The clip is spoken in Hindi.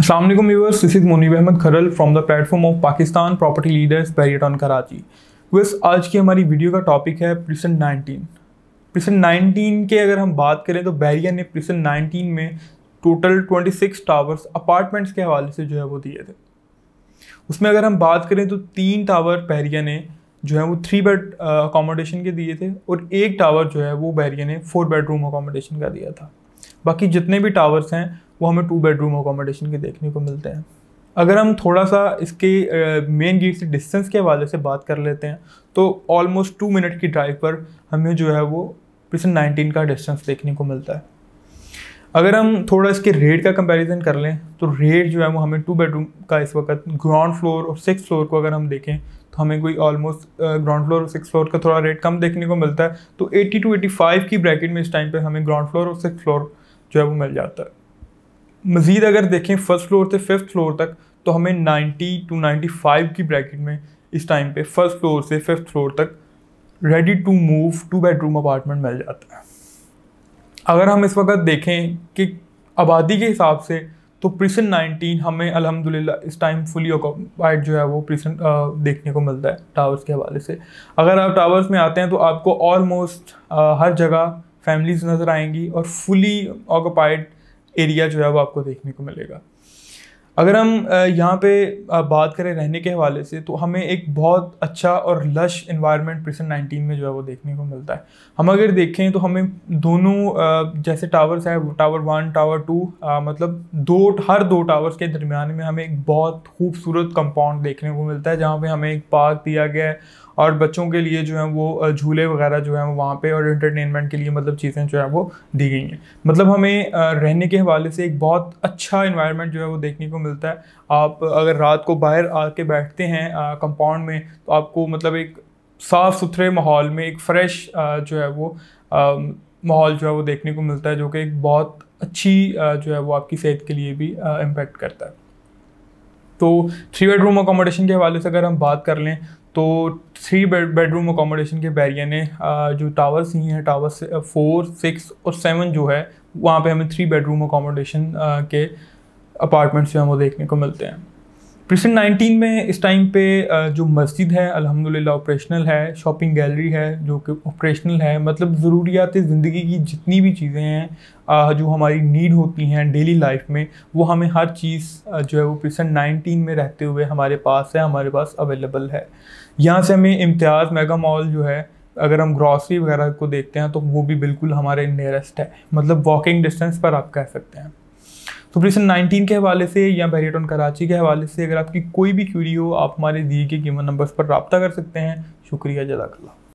Assalamualaikum viewers, this Muneeb Ahmed Kharal from the platform of Pakistan property leaders Leaders on Karachi बस आज की हमारी वीडियो का टॉपिक है प्रिसेंट 19. प्रिसेंट 19 के अगर हम बात करें तो बैरियर ने प्रिसेंट 19 में टोटल 26 टावर्स अपार्टमेंट्स के हवाले से जो है वो दिए थे उसमें अगर हम बात करें तो तीन टावर बैरिया ने जो है वो थ्री बेड अकोमोडेशन के दिए थे और एक टावर जो है वो बैरिया ने फोर बेडरूम अकोमोडेशन का दिया था बाकी जितने भी टावर्स हैं वो हमें टू बेडरूम अकोमोडेशन के देखने को मिलते हैं अगर हम थोड़ा सा इसके मेन गेट से डिस्टेंस के हवाले से बात कर लेते हैं तो ऑलमोस्ट टू मिनट की ड्राइव पर हमें जो है वो प्रिसन नाइनटीन का डिस्टेंस देखने को मिलता है अगर हम थोड़ा इसके रेट का कंपैरिजन कर लें तो रेट जो है वो हमें टू बेडरूम का इस वक्त ग्राउंड फ्लोर और सिक्स फ्लोर को अगर हम देखें तो हमें कोई ऑलमोस्ट ग्राउंड फ्लोर और सिक्स फ्लोर का थोड़ा रेट कम देखने को मिलता है तो 80 टू 85 की ब्रैकेट में इस टाइम पे हमें ग्राउंड फ्लोर और सिक्स फ्लोर जो है वो मिल जाता है मज़ीद अगर देखें फर्स्ट फ्लोर से फिफ्थ फ्लोर तक तो हमें नाइन्टी टू नाइन्टी फाइव की ब्रैकेट में इस टाइम पर फर्स्ट फ्लोर से फिफ्थ फ्लोर तक ready to move two bedroom apartment मिल जाता है अगर हम इस वक्त देखें कि आबादी के हिसाब से तो प्रिसन नाइनटीन हमें अल्हम्दुलिल्लाह इस टाइम फुली ऑकोपाइड जो है वो प्रिसन देखने को मिलता है टावर्स के हवाले से अगर आप टावर्स में आते हैं तो आपको ऑलमोस्ट हर जगह फैमिलीज़ नज़र आएंगी और फुली ऑकोपाइड एरिया जो है वो आपको देखने को मिलेगा अगर हम यहाँ पे बात करें रहने के हवाले से तो हमें एक बहुत अच्छा और लश इन्वायरमेंट प्रिसन 19 में जो है वो देखने को मिलता है हम अगर देखें तो हमें दोनों जैसे टावर्स हैं टावर वन टावर टू मतलब दो हर दो टावर्स के दरमियान में हमें एक बहुत खूबसूरत कंपाउंड देखने को मिलता है जहाँ पे हमें एक पार्क दिया गया है और बच्चों के लिए जो है वो झूले वगैरह जो है वो वहाँ पे और इंटरटेनमेंट के लिए मतलब चीज़ें जो है वो दी गई हैं मतलब हमें रहने के हवाले से एक बहुत अच्छा इन्वायरमेंट जो है वो देखने को मिलता है आप अगर रात को बाहर आके बैठते हैं कंपाउंड में तो आपको मतलब एक साफ़ सुथरे माहौल में एक फ्रेश जो है वो माहौल जो है वो देखने को मिलता है जो कि एक बहुत अच्छी जो है वो आपकी सेहत के लिए भी इम्पेक्ट करता है तो थ्री बेडरूम अकोमोडेशन के हवाले से अगर हम बात कर लें तो थ्री बेड बेडरूम अकोमोडेशन के बैरिया ने जो टावर्स ही हैं टावर फोर सिक्स और सेवन जो है वहाँ पे हमें थ्री बेडरूम अकोमोडेशन के अपार्टमेंट्स जो हैं वो देखने को मिलते हैं प्रिसन 19 में इस टाइम पे जो मस्जिद है अल्हम्दुलिल्लाह ऑपरेशनल है शॉपिंग गैलरी है जो कि ऑपरेशनल है मतलब ज़रूरियात ज़िंदगी की जितनी भी चीज़ें हैं जो हमारी नीड होती हैं डेली लाइफ में वो हमें हर चीज़ जो है वो प्रिसन 19 में रहते हुए हमारे पास है हमारे पास अवेलेबल है यहाँ से हमें इम्तियाज़ मेगा मॉल जो है अगर हम ग्रॉसरी वगैरह को देखते हैं तो वो भी बिल्कुल हमारे नियरेस्ट है मतलब वॉकिंग डिस्टेंस पर आप कह सकते हैं तो प्रश्न 19 के हवाले से या बैरियटन कराची के हवाले से अगर आपकी कोई भी क्यूरी हो आप हमारे दिए गए कीमत नंबर्स पर रबता कर सकते हैं शुक्रिया जदाकल्ला